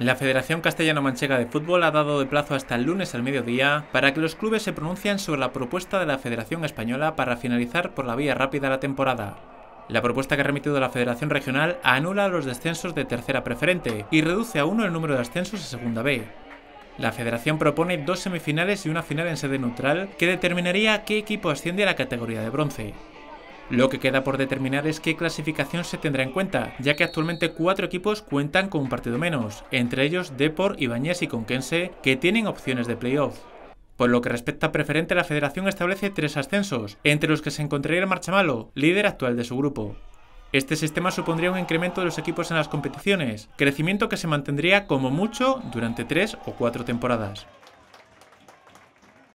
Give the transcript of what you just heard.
La Federación Castellano-Manchega de Fútbol ha dado de plazo hasta el lunes al mediodía para que los clubes se pronuncien sobre la propuesta de la Federación Española para finalizar por la vía rápida la temporada. La propuesta que ha remitido la Federación Regional anula los descensos de tercera preferente y reduce a uno el número de ascensos a segunda B. La Federación propone dos semifinales y una final en sede neutral que determinaría qué equipo asciende a la categoría de bronce. Lo que queda por determinar es qué clasificación se tendrá en cuenta, ya que actualmente cuatro equipos cuentan con un partido menos, entre ellos Depor, Ibañez y Conquense, que tienen opciones de playoff. Por lo que respecta a preferente, la federación establece tres ascensos, entre los que se encontraría el Marchamalo, líder actual de su grupo. Este sistema supondría un incremento de los equipos en las competiciones, crecimiento que se mantendría como mucho durante tres o cuatro temporadas.